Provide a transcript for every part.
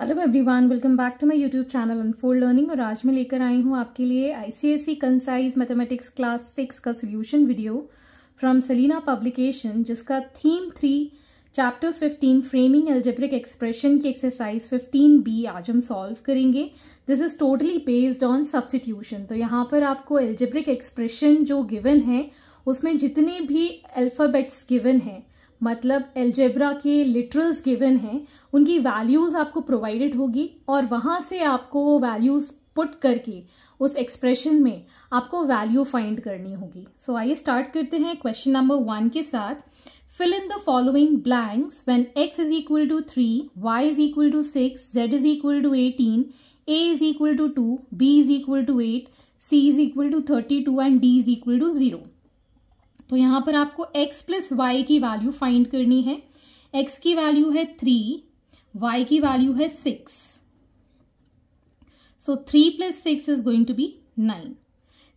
Hello everyone welcome back to my YouTube channel unfold learning और आज मैं लेकर आई हूँ आपके लिए ICSE concise mathematics class six का solution video from Selina publication जिसका theme three chapter fifteen framing algebraic expression की एक्सरसाइज फिफ्टीन बी आज हम सॉल्व करेंगे this is totally based on substitution तो यहाँ पर आपको एल्जेब्रिक एक्सप्रेशन जो गिवन है उसमें जितने भी अल्फ़ाबेट्स गिवन हैं मतलब एल्जेब्रा के लिटरल्स गिवन हैं उनकी वैल्यूज आपको प्रोवाइडेड होगी और वहां से आपको वैल्यूज पुट करके उस एक्सप्रेशन में आपको वैल्यू फाइंड करनी होगी सो so, आइए स्टार्ट करते हैं क्वेश्चन नंबर वन के साथ fill in the following blanks when x is equal to three y is equal to six z is equal to eighteen a is equal to two b is equal to eight c is equal to thirty two and d is equal to zero तो यहां पर आपको x plus y की value find करनी है x की value है three y की वैल्यू है six so three plus six is going to be nine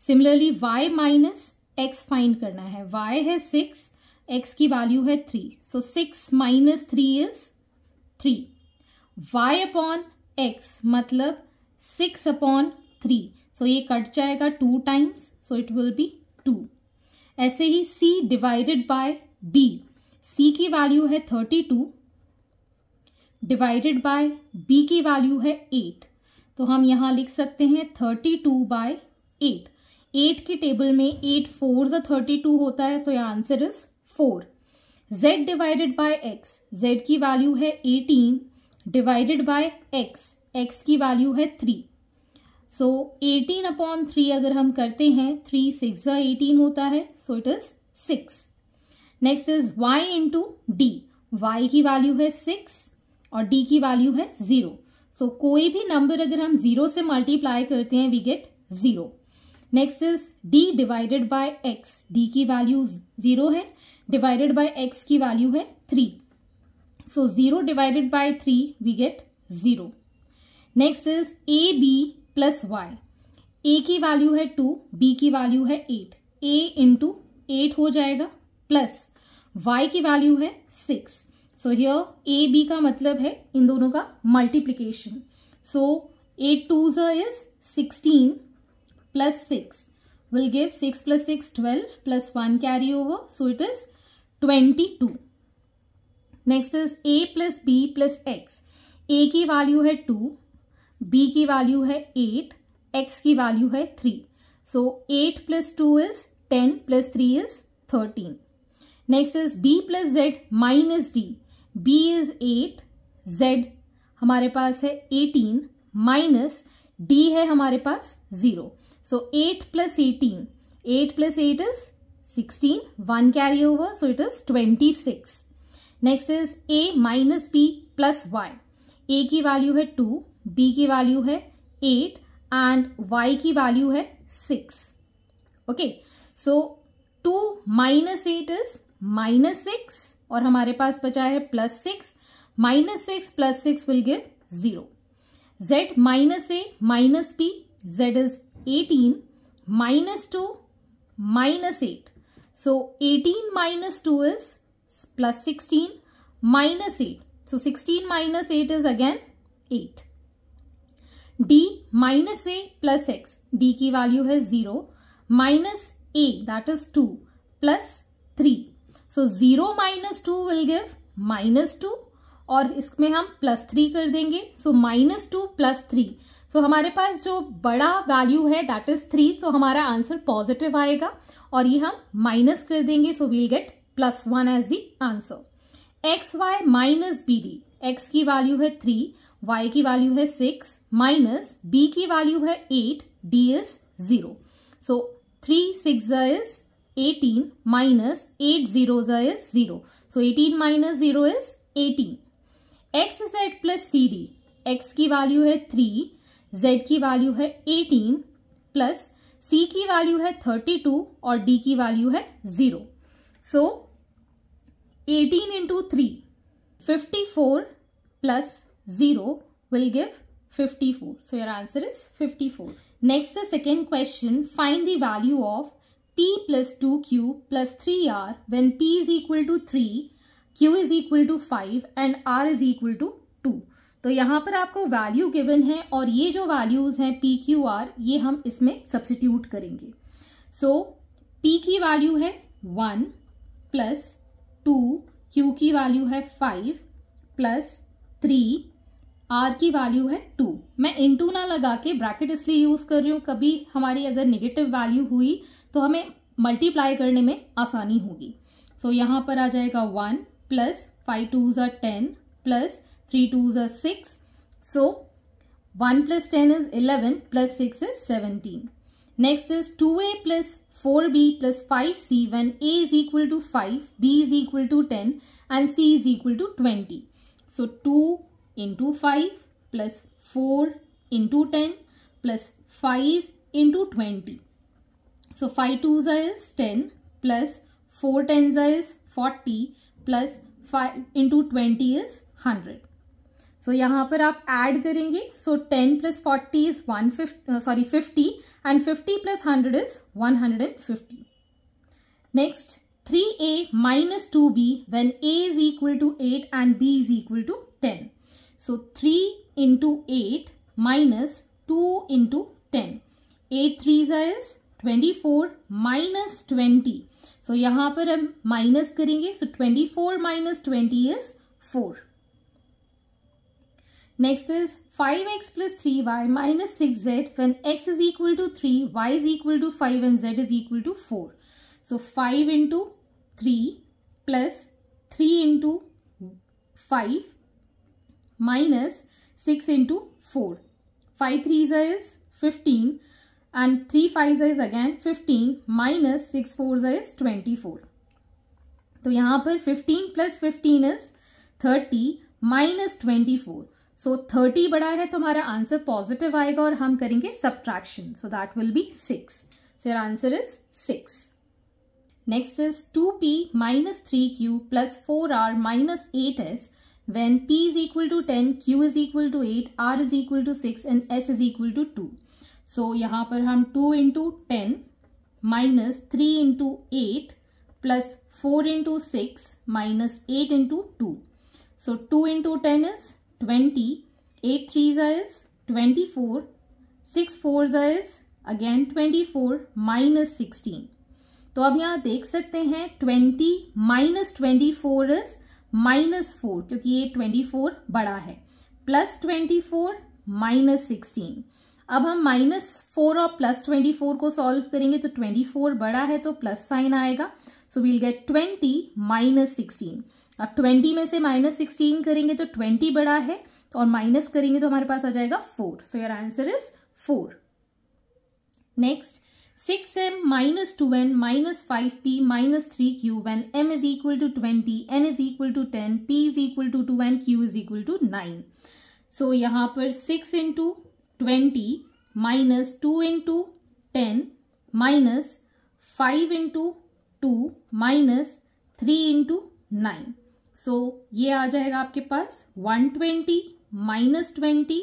similarly y minus x find करना है y है सिक्स x की वैल्यू है three so six minus three is three y upon x मतलब six upon three so ये cut जाएगा two times so it will be two ऐसे ही C divided by B C की value है thirty two divided by B की value है eight तो हम यहां लिख सकते हैं thirty two by eight eight के टेबल में एट फोर जो थर्टी टू होता है सो यह answer is four z divided by x z की वैल्यू है eighteen divided by x x की वैल्यू है three so eighteen upon three अगर हम करते हैं थ्री सिक्स एटीन होता है so it is six next is y into d वाई की वैल्यू है सिक्स और डी की वैल्यू है जीरो सो so, कोई भी नंबर अगर हम जीरो से मल्टीप्लाई करते हैं we get zero next is d divided by x d की वैल्यू जीरो है डिवाइडेड बाय एक्स की वैल्यू है three so zero divided by three we get zero next is a b plus y a की value है two b की value है eight a into eight हो जाएगा प्लस वाई की वैल्यू है six so here a b का मतलब है इन दोनों का multiplication so eight two is sixteen plus six will give six plus six twelve plus one carry over so it is twenty two next is a plus b plus x a की value है two b की value है eight x की value है three so eight plus two is ten plus three is thirteen next is b plus z minus d b is eight z हमारे पास है eighteen minus d है हमारे पास zero so eight plus eighteen eight plus eight is sixteen one carry over so it is twenty six next is a minus b plus y a की value है two b की value है eight and y की value है six okay so two minus eight is minus six और हमारे पास बचा है plus six minus six plus six will give zero z minus A minus b z is eighteen minus two minus eight so eighteen minus two is plus sixteen minus eight so sixteen minus eight is again eight d minus a plus x d की value है zero minus a that is two plus three so zero minus two will give minus two और इसमें हम plus three कर देंगे so minus two plus three so हमारे पास जो बड़ा वैल्यू है दैट इज थ्री सो हमारा आंसर पॉजिटिव आएगा और ये हम माइनस कर देंगे so we'll get plus one as the answer x y minus b d x की वैल्यू है थ्री y की वैल्यू है सिक्स माइनस b की वैल्यू है eight d is zero so three six is eighteen minus eight zero is zero so eighteen minus zero is eighteen x z plus c d x की value है three z की value है eighteen plus c की value है thirty two और d की value है zero so eighteen into three fifty four plus zero will give fifty four. So your answer is fifty four. Next the second question find the value of p plus two q plus three r when p is equal to three, q is equal to five, and r is equal to two. तो यहाँ पर आपको value given है और ये जो values हैं P Q R ये हम इसमें सब्सिट्यूट करेंगे सो so, पी की वैल्यू है वन प्लस टू क्यू की वैल्यू है फाइव प्लस थ्री आर की वैल्यू है टू मैं इन टू ना लगा के ब्रैकेट इसलिए यूज़ कर रही हूँ कभी हमारी अगर निगेटिव वैल्यू हुई तो हमें मल्टीप्लाई करने में आसानी होगी सो so, यहाँ पर आ जाएगा वन प्लस फाइव टू ज टेन प्लस थ्री टू ज six so one plus ten is eleven plus six is seventeen next is two a plus four b plus five c one a is equal to five b is equal to ten and c is equal to twenty so two into 5 plus 4 into 10 plus 5 into 20. So 5 2s is 10 plus 4 10s is 40 plus 5 into 20 is 100. So, यहाँ पर add करेंगे, so 10 plus 40 is 150, uh, sorry 50 and 50 plus 100 is 150. Next, 3a minus 2b when a is equal to 8 and b is equal to 10. So 3 into 8 minus 2 into 10. 8 threes is 24 minus 20. So यहाँ पर हम minus करेंगे so twenty four minus twenty is four Next is 5x plus 3y minus 6z when x is equal to 3, y is equal to 5 and z is equal to 4. So 5 into 3 plus 3 into 5 minus 6 into 4. 5 threes is 15 and 3 fives is again 15 minus 6 fours is 24. तो यहाँ पर 15 plus 15 is 30 minus 24. So so, 30 बड़ा है तो हमारा answer positive आएगा और हम करेंगे subtraction so that will be 6. So your answer is 6. Next is 2p minus 3q plus 4r minus 8s when p is equal to ten q is equal to eight r is equal to six and s is equal to two so यहां पर हम two into ten minus three into eight plus four into six minus eight into two so two into ten is twenty eight three is twenty four six four is again twenty four minus sixteen तो अब यहां देख सकते हैं twenty minus twenty four is minus four क्योंकि ये twenty four बड़ा है plus twenty four minus sixteen अब हम माइनस फोर और प्लस ट्वेंटी फोर को सॉल्व करेंगे तो ट्वेंटी फोर बड़ा है तो प्लस साइन आएगा so we'll get twenty minus sixteen अब ट्वेंटी में से माइनस सिक्सटीन करेंगे तो ट्वेंटी बड़ा है तो और माइनस करेंगे तो हमारे पास आ जाएगा four so your answer is four next six m minus two n minus five p minus three q n m is equal to twenty n is equal to ten p is equal to two n q is equal to nine so यहां पर six into twenty minus two into ten minus five into two minus three into nine so ये आ जाएगा आपके पास one twenty minus twenty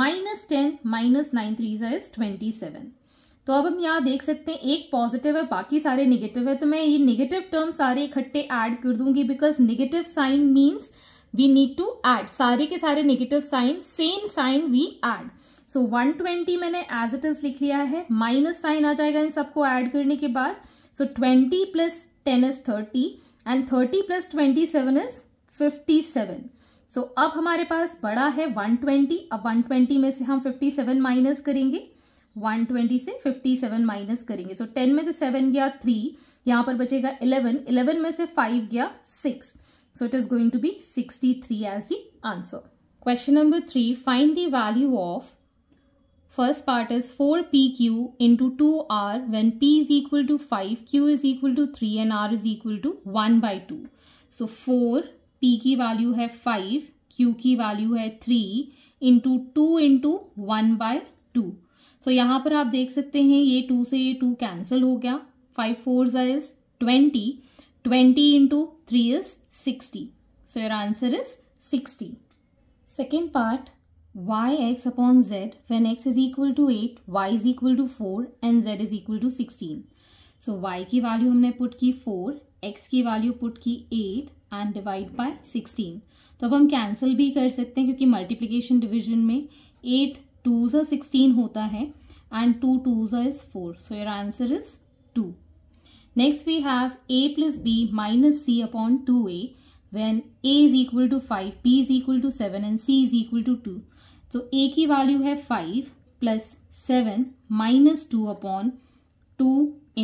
minus ten minus nine three जो twenty seven तो अब हम यहाँ देख सकते हैं एक पॉजिटिव है बाकी सारे निगेटिव है तो मैं ये निगेटिव टर्म सारे इकट्ठे ऐड कर दूंगी because negative sign means we need to add सारे के सारे negative sign same sign we add so 120 मैंने एज इट इज लिख लिया है माइनस साइन आ जाएगा इन सबको ऐड करने के बाद so 20 plus 10 is 30 and 30 plus 27 is 57 so अब हमारे पास बड़ा है 120 अब 120 में से हम 57 माइनस करेंगे वन ट्वेंटी से फिफ्टी सेवन माइनस करेंगे सो so, 10 में से सेवन गया थ्री यहां पर बचेगा इलेवन इलेवन में से फाइव गया six so it is going to be sixty three as the answer question number three find the value of first part is four p q in to two r when p is equal to five q is equal to three and r is equal to one by two so four p की value है five q की value है three into two into one by to so so, यहाँ पर आप देख सकते हैं ये टू से ये टू कैंसिल हो गया five four is twenty twenty into three is sixty so your answer is sixty second part y x upon z when x is equal to 8 y is equal to 4 and z is equal to 16 so y की value हमने put की 4 x की value put की 8 and divide by 16 तो अब हम cancel भी कर सकते हैं क्योंकि मल्टीप्लीकेशन डिविजन में एट टू ज़ा सिक्सटीन होता है एंड टू टू ज़ा is four so your answer is two next we have a plus b minus c upon two a when a is equal to five b is equal to seven and c is equal to two तो a की value है five plus seven minus two upon two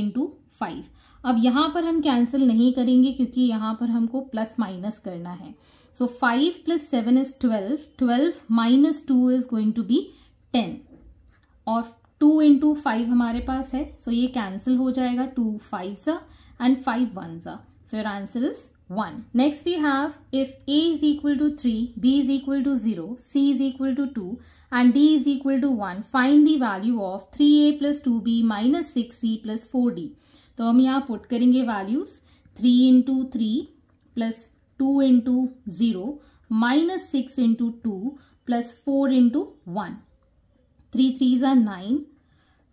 into five अब यहां पर हम cancel नहीं करेंगे क्योंकि यहां पर हमको प्लस माइनस करना है so five plus seven is twelve twelve minus two is going to be ten और टू इंटू फाइव हमारे पास है सो so ये कैंसिल हो जाएगा टू फाइव सा एंड फाइव वन सा so your answer is one next we have if a is equal to three b is equal to zero c is equal to two and d is two one is the value of three a plus two b minus six c plus four d तो हम यहाँ put करेंगे values three into three plus two into zero minus six into two plus four into one three three are nine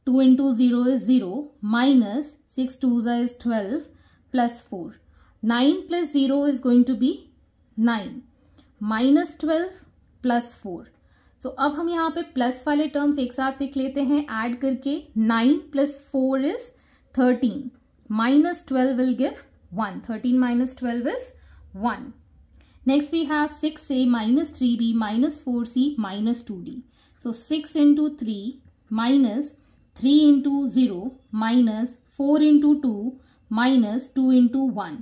two into zero is zero minus six twos is twelve plus four nine plus zero is going to be nine minus twelve plus four so अब हम यहाँ पे plus वाले terms एक साथ लिख लेते हैं ऐड करके nine plus four is thirteen minus twelve will one thirteen minus twelve is one next we have six a minus three b minus four c minus two d so six into three minus three into zero minus four into two minus two into one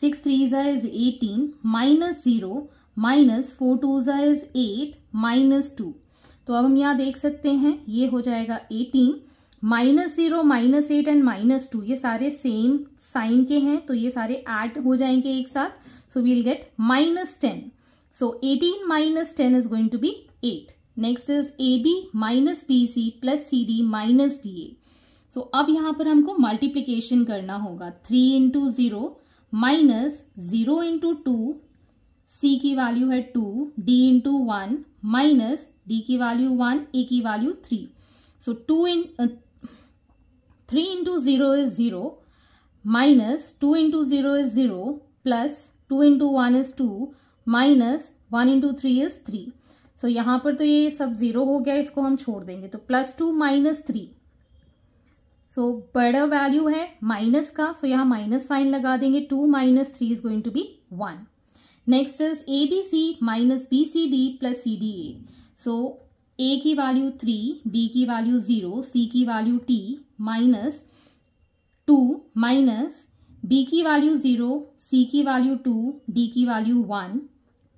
six three are is eighteen minus zero minus four two ज़ा is eight minus two तो अब हम यहाँ देख सकते हैं ये हो जाएगा eighteen minus zero minus eight and minus two ये सारे सेम साइन के हैं तो ये सारे ऐड हो जाएंगे एक साथ so we'll get minus ten so eighteen minus ten is going to be eight next is a b minus b c plus c d minus d a so अब यहां पर हमको मल्टीप्लीकेशन करना होगा three into zero minus zero into two c की value है two d into one minus d की value one a की value three so two in three into zero is zero minus two into zero is zero plus two into one is two minus one into three is three so so, यहां पर तो ये सब zero हो गया इसको हम छोड़ देंगे तो plus two minus three so बड़ा वैल्यू है माइनस का सो so यहाँ माइनस साइन लगा देंगे two minus three is going to be one next is a b c minus b c d plus c d a so a की value three b की value zero c की value t minus two minus b की value zero c की value two d की value one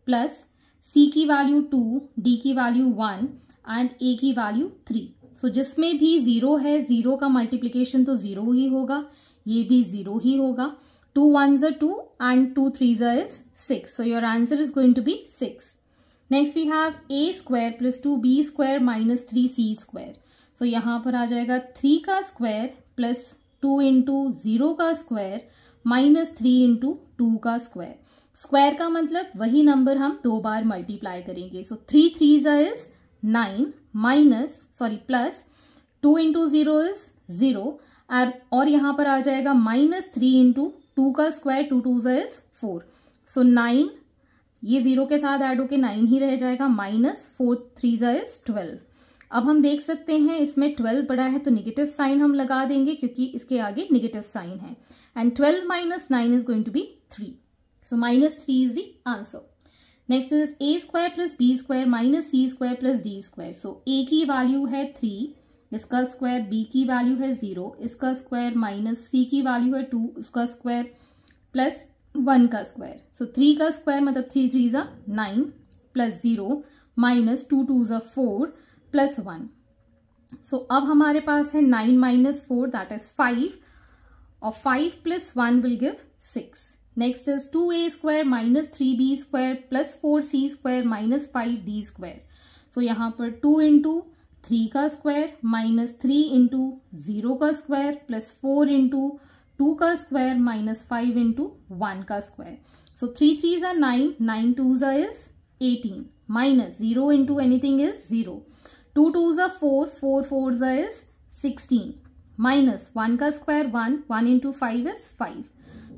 plus c की value two d की value one and a की value three सो जिसमें भी जीरो है जीरो का मल्टीप्लीकेशन तो जीरो ही होगा ये भी जीरो ही होगा टू वन जर टू एंड टू थ्री जर is six so your answer is going to be six next we have a square plus two b square minus three c square so यहां पर आ जाएगा थ्री का square plus two into zero का square minus three into two का square square का मतलब वही नंबर हम दो बार मल्टीप्लाई करेंगे so three three is is nine minus sorry plus two into zero is zero और यहां पर आ जाएगा माइनस थ्री इंटू टू का स्क्वायर टू टू ज़ा इज फोर सो नाइन ये ज़ीरो के साथ ऐड होके नाइन ही रह जाएगा माइनस फोर थ्री ज़ा इज ट्वेल्व अब हम देख सकते हैं इसमें ट्वेल्व बड़ा है तो निगेटिव साइन हम लगा देंगे क्योंकि इसके आगे निगेटिव साइन है and twelve minus nine is going to be three So minus 3 is the answer. Next is a square plus b square minus c square plus d square. So a की value है three इसका square b की value है zero इसका square minus c की value है two इसका square plus one का स्क्वायर सो थ्री का स्क्वायर मतलब थ्री थ्री ज़ा nine plus zero minus two two ज़ा फोर प्लस वन सो अब हमारे पास है nine minus four that is five और five plus one will give six next is two a square minus three b square plus four c square minus five d square so यहाँ पर two into three का square minus three into zero का square plus four into two का square minus five into one का square so three three is ज़ा nine nine two ज़ा is eighteen minus zero into anything is zero two two ज़ा four four four ज़ा is sixteen minus one का square one one into five is five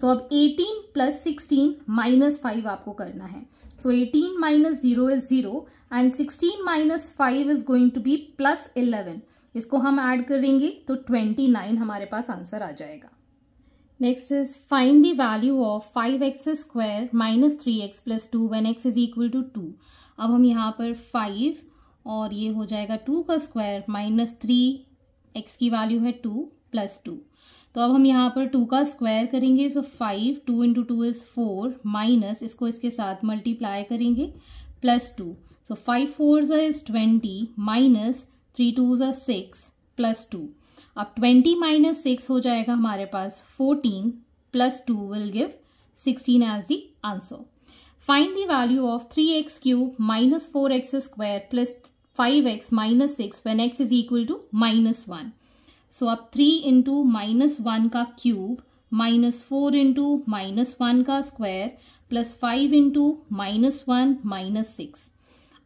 so so, अब 18 plus sixteen minus five आपको करना है so eighteen minus zero is zero and sixteen minus five is going to be plus eleven इसको हम add करेंगे तो twenty nine हमारे पास answer आ जाएगा next is find the value of five x square minus three x plus two one x is equal to two अब हम यहाँ पर फाइव और ये हो जाएगा टू का स्क्वायर माइनस थ्री एक्स की वैल्यू है टू प्लस टू तो अब हम यहाँ पर टू का स्क्वायर करेंगे so five two into two is four minus इसको इसके साथ मल्टीप्लाई करेंगे plus two so five four ज़ा is twenty minus three two ज सिक्स प्लस टू अब ट्वेंटी माइनस सिक्स हो जाएगा हमारे पास fourteen plus two will give sixteen as the answer find the value of three x cube minus four x square plus five x minus six when x is equal to minus one so अब three into minus one का cube minus four into minus one का square plus five into minus one minus six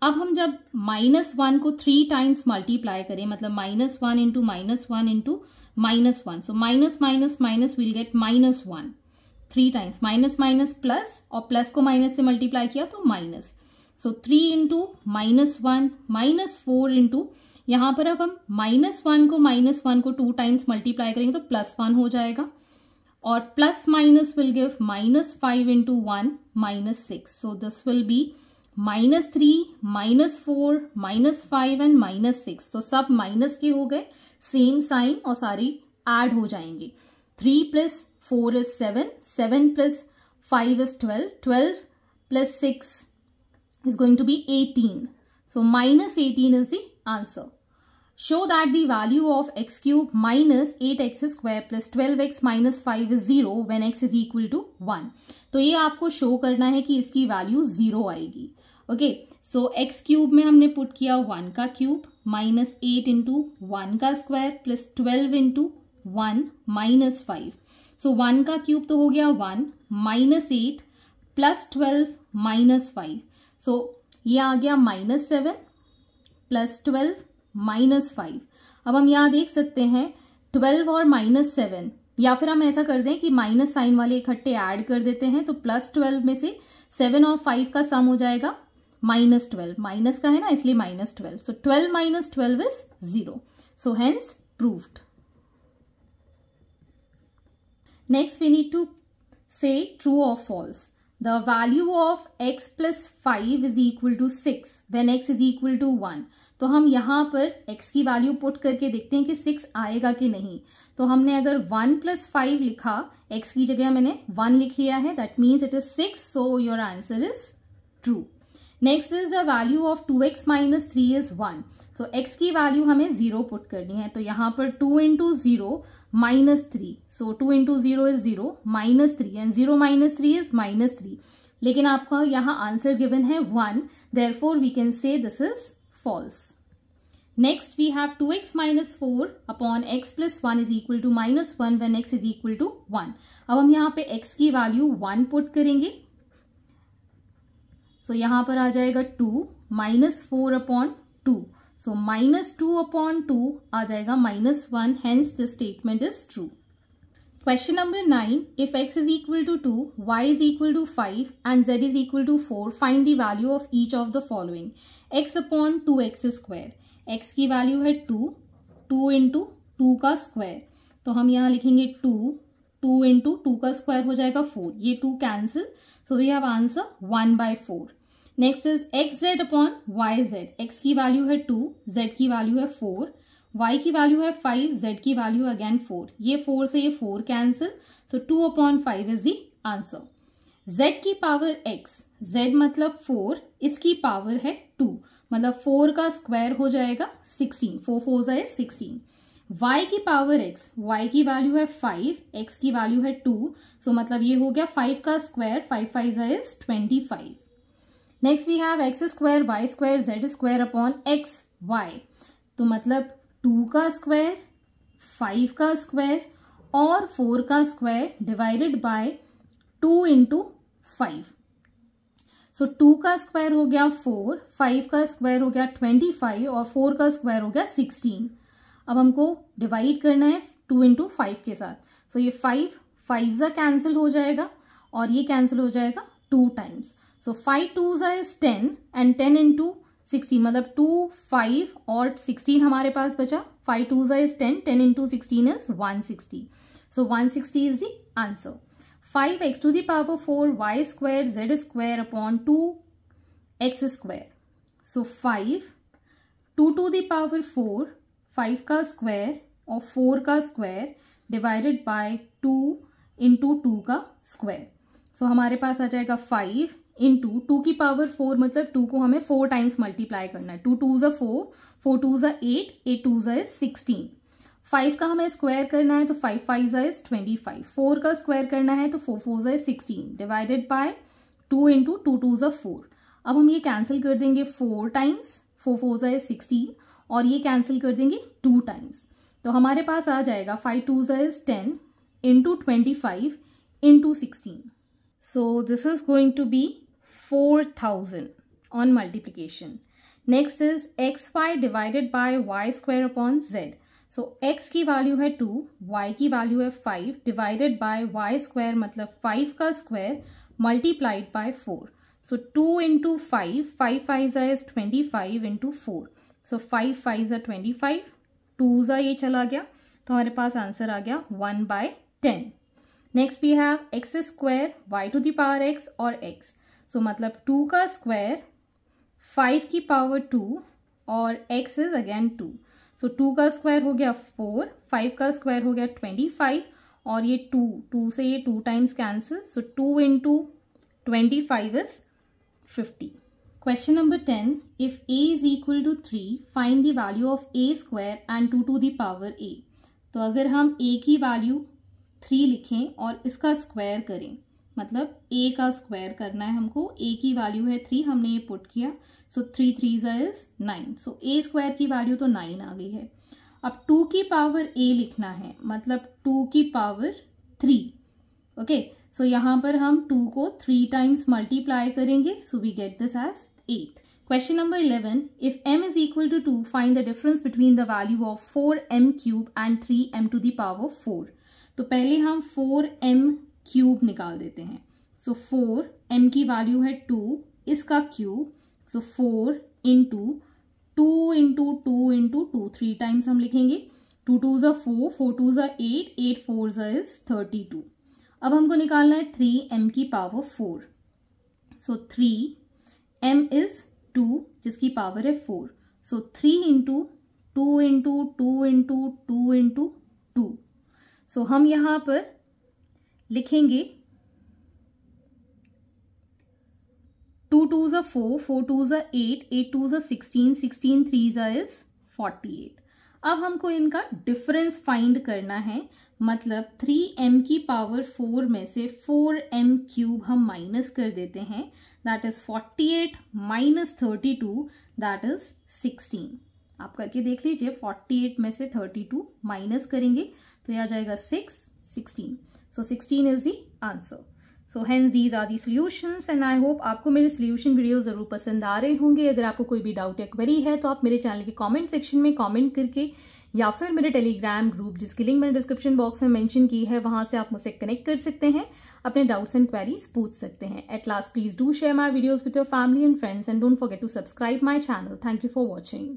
अब हम जब minus one को three times multiply करें मतलब minus one into minus one into minus one so minus minus minus will get minus one three times minus minus plus और plus को minus से multiply किया तो minus so three into minus one minus four into यहां पर अब हम minus one को माइनस वन को टू टाइम्स मल्टीप्लाई करेंगे तो प्लस वन हो जाएगा और plus minus will give minus five into one minus six so this will be minus three minus four minus five and minus six तो सब minus के हो गए सेम साइन और सारी एड हो जाएंगी three plus four is seven seven plus five is twelve twelve plus six is going to be eighteen so minus eighteen is the answer. Show that the value of x cube minus 8x square plus 12x minus 5 is 0 when x is equal to 1. तो ये आपको show करना है कि इसकी value zero आएगी okay so x cube में हमने पुट किया वन का cube minus eight into one का square plus twelve into one minus five so one का क्यूब तो हो गया one minus eight plus twelve minus five so ये आ गया minus seven plus twelve minus five अब हम यहां देख सकते हैं ट्वेल्व और माइनस सेवन या फिर हम ऐसा कर दें कि माइनस साइन वाले इकट्ठे ऐड कर देते हैं तो प्लस ट्वेल्व में से सेवन और फाइव का सम हो जाएगा माइनस ट्वेल्व माइनस का है ना इसलिए minus twelve so twelve minus twelve is zero so hence proved next we need to say true और false the value of x plus 5 is equal to 6 when x is equal to 1 तो हम यहां पर x की value put करके देखते हैं कि 6 आएगा कि नहीं तो हमने अगर 1 प्लस फाइव लिखा x की जगह मैंने 1 लिख लिया है that means it is 6 so your answer is true next is the value of 2x x minus three is one तो x की वैल्यू हमें जीरो पुट करनी है तो यहां पर two into zero minus three so two into zero is zero minus three and zero minus three is minus three लेकिन आपका यहां आंसर गिवन है one therefore we can say this is false next we have two x minus four upon x plus one is equal to minus one when x is equal to one अब हम यहां पे x की value one put करेंगे so so यहाँ पर आ जाएगा two minus four upon two so minus two upon two आ जाएगा minus one hence the statement is true question number nine if x is equal to two y is equal to five and z is equal to four find the value of each of the following x upon two x square x की value है two two into two का square तो हम यहाँ लिखेंगे two two into two का square हो जाएगा फोर ये two cancel so we have answer one by four next is x z upon y z x की वैल्यू है टू जेड की वैल्यू है फोर वाई की वैल्यू है फाइव जेड की वैल्यू अगेन फोर ये फोर से ये four cancel so two upon five is the answer z की पावर एक्स जेड मतलब फोर इसकी पावर है टू मतलब फोर का स्क्वायर हो जाएगा सिक्सटीन फोर फोर जाए सिक्सटीन y की पावर x y की वैल्यू है फाइव x की वैल्यू है टू सो so मतलब ये हो गया फाइव का square five five is twenty five next we have x square y square z square upon x y तो मतलब टू का स्क्वायर फाइव का स्क्वायर और फोर का square divided by two into five so two का square हो गया four five का स्क्वायर हो गया ट्वेंटी फाइव और फोर का स्क्वायर हो गया सिक्सटीन अब हमको डिवाइड करना है टू इंटू फाइव के साथ सो so, ये फाइव फाइव ज़ा कैंसिल हो जाएगा और ये कैंसिल हो जाएगा two times so five two ज़ा ten and ten in two sixteen मतलब टू फाइव और सिक्सटीन हमारे पास बचा फाइव टू ज़ा ten ten into sixteen is one sixty so one sixty is the answer five x two the power four y square z square upon two x square so five to two the power four five का square और four का square divided by two into two का square so so, हमारे पास आ जाएगा five in to two की power four मतलब टू को हमें फोर टाइम्स मल्टीप्लाई करना है टू टू ज फोर फोर टू ज़ा एट एट टू ज़ा इज सिक्सटीन फाइव का हमें स्क्वायर करना है तो फाइव फाइव जाइज इज ट्वेंटी फाइव फोर का स्क्वायर करना है तो फोर फोर ज़ा is sixteen divided by two into two two ज फोर अब हम ये कैंसिल कर देंगे फोर टाइम्स फोर फोर ज़ा इज सिक्सटीन और ये कैंसिल कर देंगे टू टाइम्स तो हमारे पास आ जाएगा फाइव टू जाइज is ten into twenty five into sixteen so this is going to be four thousand on multiplication next is x y divided by y square upon z so x की value है two y की value है five divided by y square मतलब five का square multiplied by four so two into five five five is twenty five into four so five five ज़ा twenty five two ज़ा ये चला गया तो हमारे पास आंसर आ गया one by ten next we have x square y two the x और एक्स सो so, मतलब टू का स्क्वायर फाइव की पावर टू और x is again two so two का स्क्वायर हो गया फोर फाइव का स्क्वायर हो गया ट्वेंटी फाइव और ये टू टू से ये two times cancel so two in two twenty five is fifty question number ten if a is equal to three find the value of a square and two two the a तो अगर हम ए की value three लिखें और इसका square करें मतलब ए का स्क्वायर करना है हमको ए की वैल्यू है थ्री हमने ये पुट किया so three three is nine so a square की वैल्यू तो नाइन आ गई है अब टू की पावर ए लिखना है मतलब टू की पावर थ्री ओके सो यहाँ पर हम टू को थ्री टाइम्स मल्टीप्लाई करेंगे so we get this as eight number eleven if m m equal to two find the difference between the value of four m cube and three m two the four तो पहले हम 4m cube निकाल देते हैं so four m की value है two इसका cube so four into two into two into two three times हम लिखेंगे टू टू ज़ा फोर फोर टू ज़ा एट एट फोर ज़ा इज थर्टी टू अब हमको निकालना है थ्री एम की power four so three m is two जिसकी पावर है four so three into two into two into two into two so हम यहाँ पर लिखेंगे टू टू ज फोर फोर टू ज़ा एट एट टू ज़ा सिक्सटीन सिक्सटीन थ्री ज इज़ फोर्टी एट अब हमको इनका डिफरेंस फाइंड करना है मतलब थ्री एम की पावर फोर में से फोर एम क्यूब हम माइनस कर देते हैं that is forty eight minus thirty two that is sixteen आप करके देख लीजिए फोर्टी एट में से थर्टी टू माइनस करेंगे तो यह आ जाएगा six sixteen so sixteen is the answer so hence these are the solution and I hope आपको मेरे सोल्यूशन वीडियो ज़रूर पसंद आ रहे होंगे अगर आपको कोई भी डाउट या क्वेरी है तो आप मेरे चैनल के कॉमेंट सेक्शन में कॉमेंट करके या फिर मेरे टेलीग्राम ग्रुप जिसकी लिंक मैंने डिस्क्रिप्शन बॉक्स में मेंशन की है वहाँ से आप मुझसे कनेक्ट कर सकते हैं अपने डाउट्स एंड क्वेरीज पूछ सकते हैं at last please do share my videos with your family and friends and don't forget to subscribe my channel thank you for watching